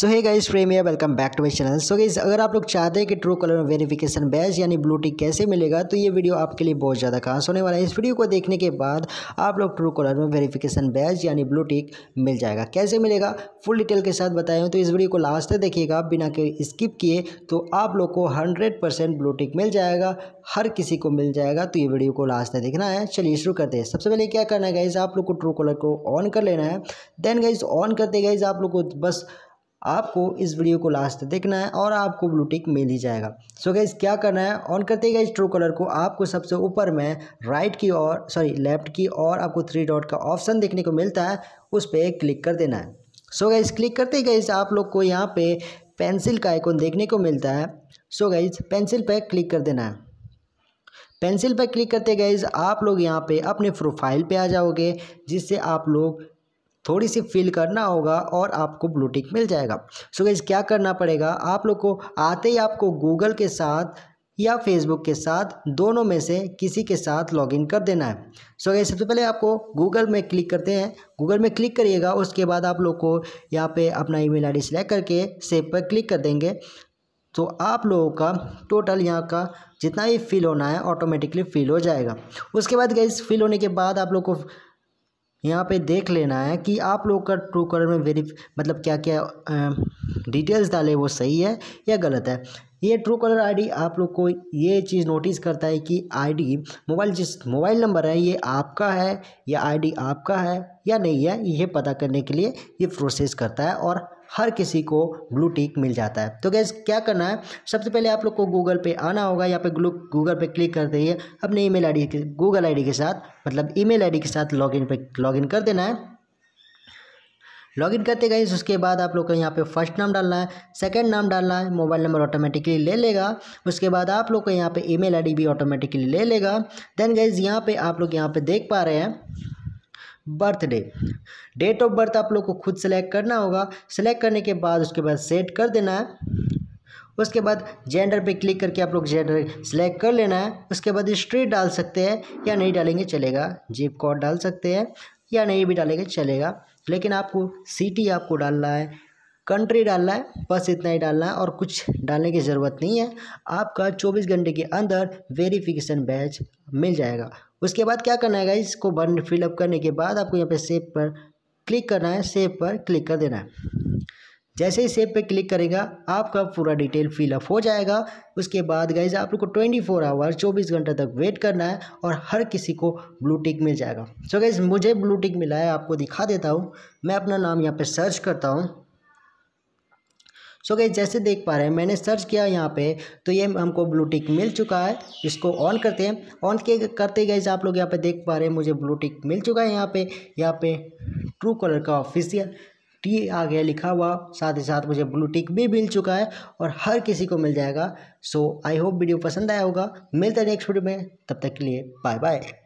सो hey guys फ्रेम या welcome back to my channel so guys अगर आप लोग चाहते हैं कि ट्रू कलर में वेरिफिकेशन बैच यानी ब्लू टिक कैसे मिलेगा तो ये वीडियो आपके लिए बहुत ज़्यादा खास होने वाला है इस वीडियो को देखने के बाद आप लोग ट्रू कलर में वेरिफिकेशन बैच यानी ब्लू टिक मिल जाएगा कैसे मिलेगा फुल डिटेल के साथ बताएं तो इस वीडियो को लास्ट तक देखिएगा बिना के स्किप किए तो आप लोग को हंड्रेड परसेंट ब्लू टिक मिल जाएगा हर किसी को मिल जाएगा तो ये वीडियो को लास्ट तक देखना है चलिए शुरू करते हैं सबसे पहले क्या करना है गाइज आप लोग को ट्रू कलर को ऑन कर लेना है देन गाइज ऑन करते गाइज आप लोग को बस आपको इस वीडियो को लास्ट तक देखना है और आपको ब्लूटिक मिल ही जाएगा सो so गैस क्या करना है ऑन करते ही गाइज ट्रू कलर को आपको सबसे ऊपर में राइट की और सॉरी लेफ्ट की और आपको थ्री डॉट का ऑप्शन देखने को मिलता है उस पर क्लिक कर देना है सो so गैस क्लिक करते ही आप लोग को यहाँ पे पेंसिल का आइकॉन देखने को मिलता है सो so गाइज पेंसिल पर क्लिक कर देना है पेंसिल पर क्लिक करते गए आप लोग यहाँ पे अपने प्रोफाइल पे आ जाओगे जिससे आप लोग थोड़ी सी फिल करना होगा और आपको ब्लू टिक मिल जाएगा सो गाइज़ क्या करना पड़ेगा आप लोग को आते ही आपको गूगल के साथ या फेसबुक के साथ दोनों में से किसी के साथ लॉगिन कर देना है सो गई गाइस सबसे पहले आपको गूगल में क्लिक करते हैं गूगल में क्लिक करिएगा उसके बाद आप लोग को यहाँ पे अपना ईमेल आईडी सेलेक्ट करके सेव पर क्लिक कर देंगे तो आप लोगों का टोटल यहाँ का जितना भी फिल होना है ऑटोमेटिकली फिल हो जाएगा उसके बाद गई फिल होने के बाद आप लोग को यहाँ पे देख लेना है कि आप लोग का ट्रू कलर में वेरी मतलब क्या क्या डिटेल्स डाले वो सही है या गलत है ये ट्रू कलर आईडी आप लोग को ये चीज़ नोटिस करता है कि आईडी मोबाइल जिस मोबाइल नंबर है ये आपका है या आईडी आपका है या नहीं है ये पता करने के लिए ये प्रोसेस करता है और हर किसी को ब्लू टिक मिल जाता है तो गैस क्या करना है सबसे पहले आप लोग को गूगल पे आना होगा यहाँ पे गूगल पे क्लिक कर ही अपने ईमेल आईडी के गूगल आईडी के साथ मतलब ईमेल आईडी के साथ लॉगिन पे लॉगिन कर देना है लॉगिन करते गए उसके बाद आप लोग को यहाँ पे फर्स्ट नाम डालना है सेकंड नाम डालना है मोबाइल नंबर ऑटोमेटिकली ले लेगा उसके बाद आप लोग को यहाँ पे ईमेल आईडी भी ऑटोमेटिकली ले लेगा देन गए यहाँ पे आप लोग यहाँ पे देख पा रहे हैं बर्थडे डेट ऑफ बर्थ आप लोग को खुद सेलेक्ट करना होगा सेलेक्ट करने के बाद उसके बाद सेट कर देना है उसके बाद जेंडर पे क्लिक करके आप लोग जेंडर सेलेक्ट कर लेना है उसके बाद स्ट्रीट डाल सकते हैं या नहीं डालेंगे चलेगा जीप कोड डाल सकते हैं या नहीं भी डालेंगे चलेगा लेकिन आपको सिटी आपको डालना है कंट्री डालना है बस इतना ही डालना है और कुछ डालने की ज़रूरत नहीं है आपका 24 घंटे के अंदर वेरिफिकेशन बैच मिल जाएगा उसके बाद क्या करना है इसको बन फिलअप करने के बाद आपको यहाँ पे सेव पर क्लिक करना है सेव पर क्लिक कर देना है जैसे ही सेव पे क्लिक करेगा आपका पूरा डिटेल फिलअप हो जाएगा उसके बाद गाइज आप लोग को ट्वेंटी फोर आवर चौबीस घंटे तक वेट करना है और हर किसी को ब्लू टिक मिल जाएगा सो so गाइज मुझे ब्लू टिक मिला है आपको दिखा देता हूँ मैं अपना नाम यहाँ पे सर्च करता हूँ सो गई जैसे देख पा रहे हैं मैंने सर्च किया यहाँ पे तो ये हमको ब्लू टिक मिल चुका है इसको ऑन करते हैं ऑन के करते गए आप लोग यहाँ पे देख पा रहे हैं मुझे ब्लू टिक मिल चुका है यहाँ पे यहाँ पे ट्रू कलर का ऑफिशियल टी आ गया लिखा हुआ साथ ही साथ मुझे ब्लू टिक भी मिल चुका है और हर किसी को मिल जाएगा सो आई होप वीडियो पसंद आया होगा मिलते हैं नेक्स्ट वीडियो में तब तक के लिए बाय बाय